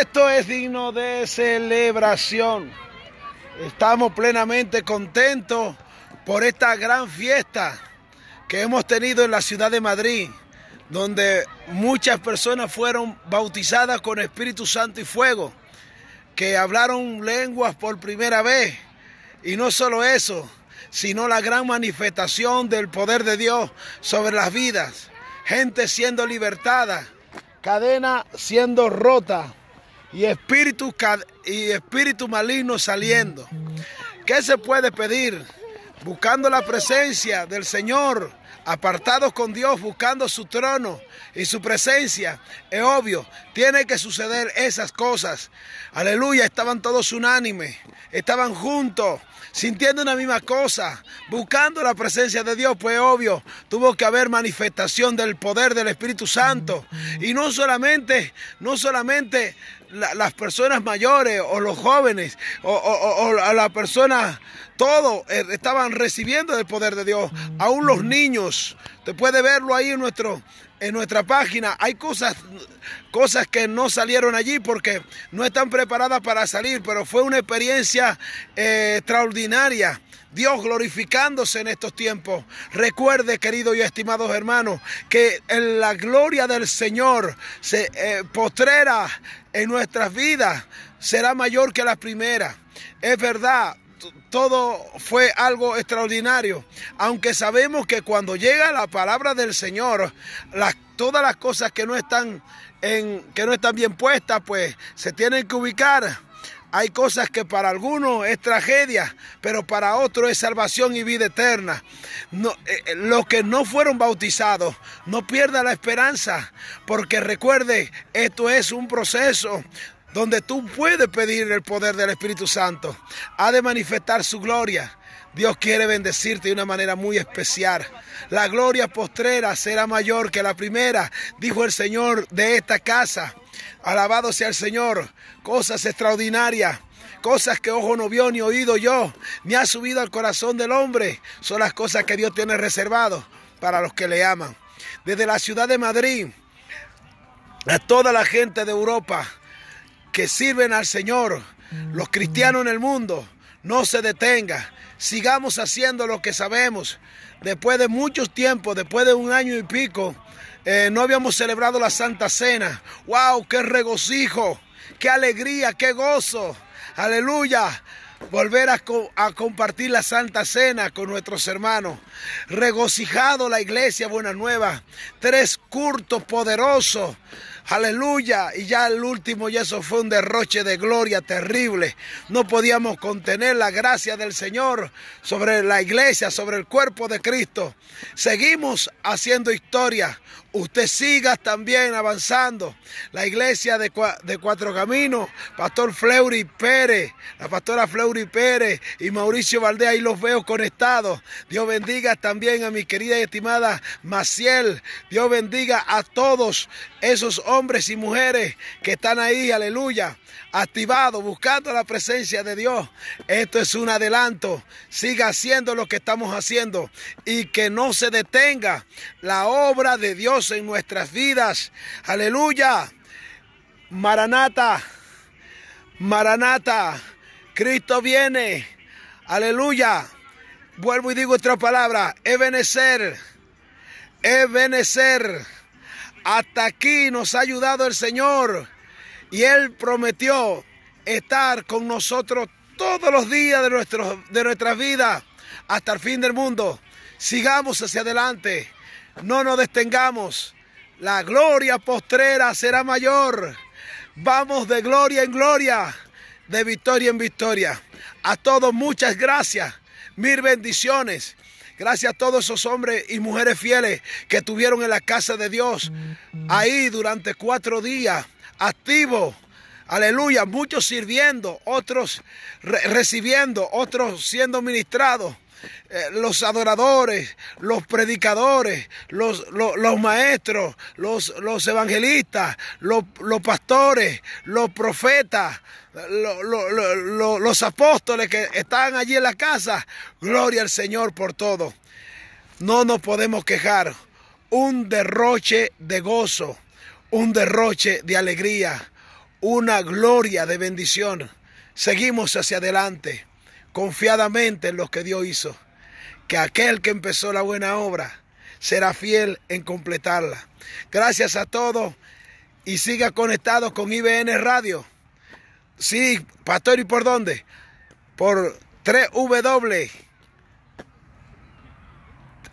Esto es digno de celebración. Estamos plenamente contentos por esta gran fiesta que hemos tenido en la ciudad de Madrid, donde muchas personas fueron bautizadas con Espíritu Santo y fuego, que hablaron lenguas por primera vez. Y no solo eso, sino la gran manifestación del poder de Dios sobre las vidas, gente siendo libertada, cadena siendo rota y y espíritu maligno saliendo. ¿Qué se puede pedir? Buscando la presencia del Señor, apartados con Dios, buscando su trono y su presencia. Es obvio, tiene que suceder esas cosas. Aleluya, estaban todos unánimes, estaban juntos, sintiendo una misma cosa, buscando la presencia de Dios, pues obvio, tuvo que haber manifestación del poder del Espíritu Santo. Y no solamente, no solamente las personas mayores o los jóvenes o, a las personas, todos eh, estaban recibiendo el poder de Dios. Aún los mm. niños, te puede verlo ahí en, nuestro, en nuestra página. Hay cosas, cosas que no salieron allí porque no están preparadas para salir, pero fue una experiencia eh, extraordinaria Dios glorificándose en estos tiempos. Recuerde, queridos y estimados hermanos, que en la gloria del Señor se eh, postrera en nuestras vidas será mayor que la primera. Es verdad, todo fue algo extraordinario. Aunque sabemos que cuando llega la palabra del Señor, todas las cosas que no están en, que no están bien puestas, pues se tienen que ubicar hay cosas que para algunos es tragedia, pero para otros es salvación y vida eterna. Eh, eh, los que no fueron bautizados, no pierda la esperanza, porque recuerde, esto es un proceso donde tú puedes pedir el poder del Espíritu Santo. Ha de manifestar su gloria. Dios quiere bendecirte de una manera muy especial. La gloria postrera será mayor que la primera, dijo el Señor de esta casa. Alabado sea el Señor. Cosas extraordinarias. Cosas que ojo no vio ni oído yo, ni ha subido al corazón del hombre, son las cosas que Dios tiene reservado para los que le aman. Desde la ciudad de Madrid, a toda la gente de Europa que sirven al Señor, los cristianos en el mundo, no se detenga. Sigamos haciendo lo que sabemos. Después de muchos tiempos, después de un año y pico, eh, no habíamos celebrado la Santa Cena. ¡Wow! ¡Qué regocijo! ¡Qué alegría! ¡Qué gozo! ¡Aleluya! Volver a, compartir la Santa Cena con nuestros hermanos. Regocijado la iglesia Buena Nueva. Tres curtos poderosos. Aleluya. Y ya el último, y eso fue un derroche de gloria terrible. No podíamos contener la gracia del Señor sobre la iglesia, sobre el cuerpo de Cristo. Seguimos haciendo historia usted siga también avanzando. La iglesia de, Cuatro Caminos, Pastor Fleury Pérez, la pastora Fleury Pérez y Mauricio Valdés, ahí los veo conectados. Dios bendiga también a mi querida y estimada Maciel. Dios bendiga a todos esos hombres y mujeres que están ahí, aleluya, activados, buscando la presencia de Dios. Esto es un adelanto. Siga haciendo lo que estamos haciendo y que no se detenga la obra de Dios en nuestras vidas. Aleluya. Maranata, Maranata, Cristo viene. Aleluya. Vuelvo y digo otra palabra. Ebenecer, Ebenecer. Hasta aquí nos ha ayudado el Señor. Y Él prometió estar con nosotros todos los días de, nuestro, de nuestras vidas hasta el fin del mundo. Sigamos hacia adelante no nos detengamos, La gloria postrera será mayor. Vamos de gloria en gloria, de victoria en victoria. A todos muchas gracias, mil bendiciones. Gracias a todos esos hombres y mujeres fieles que estuvieron en la casa de Dios ahí durante cuatro días, activos. Aleluya, muchos sirviendo, otros recibiendo, otros siendo ministrados. Eh, los adoradores, los predicadores, los, maestros, los evangelistas, los, pastores, los profetas, los apóstoles que están allí en la casa. Gloria al Señor por todo. No nos podemos quejar. Un derroche de gozo, un derroche de alegría, una gloria de bendición. Seguimos hacia adelante confiadamente en lo que Dios hizo, que aquel que empezó la buena obra será fiel en completarla. Gracias a todos y siga conectado con IBN Radio. Sí, pastor, ¿y por dónde? Por 3W.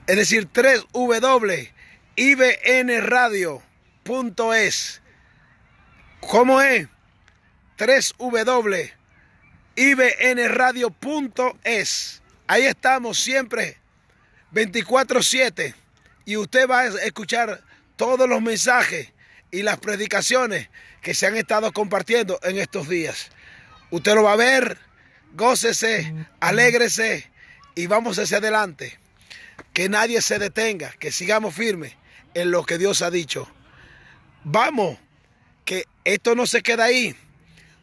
Es decir, 3W ibnradio.es. ¿Cómo es? 3W ibnradio.es. Ahí estamos siempre, 24/7, y usted va a escuchar todos los mensajes y las predicaciones que se han estado compartiendo en estos días. Usted lo va a ver, gócese, alégrese y vamos hacia adelante. Que nadie se detenga, que sigamos firmes en lo que Dios ha dicho. Vamos, que esto no se queda ahí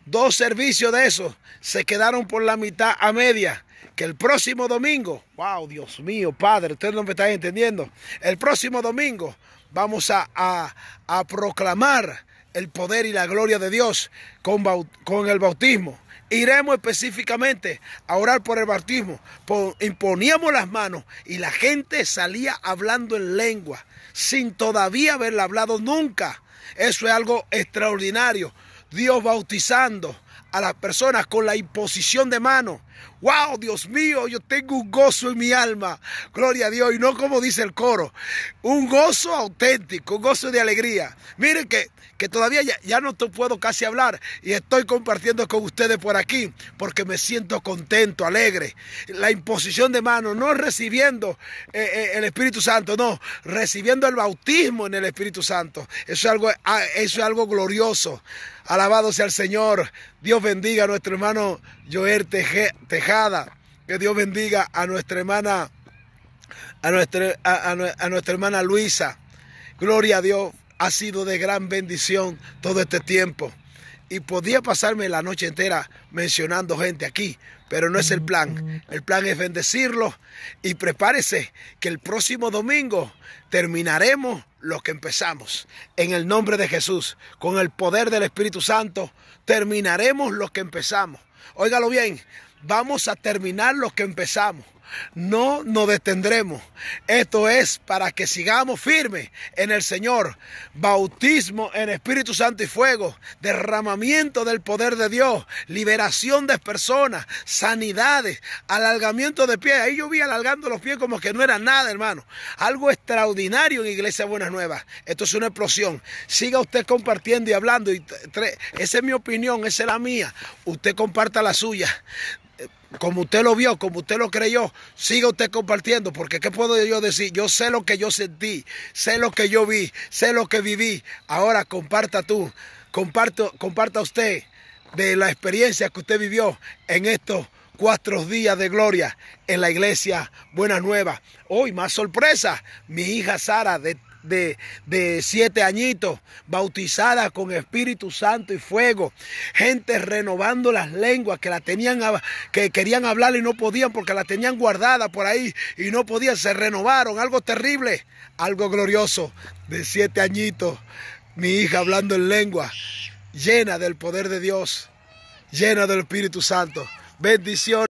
dos servicios de esos se quedaron por la mitad a media. Que el próximo domingo, wow, Dios mío, Padre, ustedes no me están entendiendo. El próximo domingo vamos a, a, proclamar el poder y la gloria de Dios con, con el bautismo iremos específicamente a orar por el bautismo. imponíamos las manos y la gente salía hablando en lengua, sin todavía haberla hablado nunca. Eso es algo extraordinario. Dios bautizando a las personas con la imposición de mano. Wow, Dios mío, yo tengo un gozo en mi alma. Gloria a Dios. Y no como dice el coro, un gozo auténtico, un gozo de alegría. Miren que, todavía ya, no te puedo casi hablar y estoy compartiendo con ustedes por aquí porque me siento contento, alegre. La imposición de manos, no recibiendo eh, eh, el Espíritu Santo, no, recibiendo el bautismo en el Espíritu Santo. Eso es algo, ah, eso es algo glorioso. Alabado sea el Señor. Dios bendiga a nuestro hermano Joel Tejada. Que Dios bendiga a nuestra hermana, a nuestra, a nuestra hermana Luisa. Gloria a Dios. Ha sido de gran bendición todo este tiempo y podía pasarme la noche entera mencionando gente aquí, pero no es el plan. El plan es bendecirlo y prepárese que el próximo domingo terminaremos lo que empezamos. En el nombre de Jesús, con el poder del Espíritu Santo, terminaremos lo que empezamos óigalo bien, vamos a terminar lo que empezamos no nos detendremos. Esto es para que sigamos firmes en el Señor. Bautismo en Espíritu Santo y Fuego, derramamiento del poder de Dios, liberación de personas, sanidades, alargamiento de pies. Ahí yo vi alargando los pies como que no era nada, hermano. Algo extraordinario en Iglesia Buenas Nuevas. Esto es una explosión. Siga usted compartiendo y hablando. esa es mi opinión, esa es la mía. Usted comparta la suya como usted lo vio, como usted lo creyó, siga usted compartiendo, porque ¿qué puedo yo decir? Yo sé lo que yo sentí, sé lo que yo vi, sé lo que viví. Ahora comparta tú, comparto, comparta usted de la experiencia que usted vivió en estos cuatro días de gloria en la iglesia Buena Nueva. Hoy más sorpresa, mi hija Sara de de, siete añitos, bautizada con Espíritu Santo y fuego, gente renovando las lenguas que la tenían, que querían hablar y no podían porque la tenían guardada por ahí y no podían, se renovaron, algo terrible, algo glorioso, de siete añitos, mi hija hablando en lengua, llena del poder de Dios, llena del Espíritu Santo, bendiciones.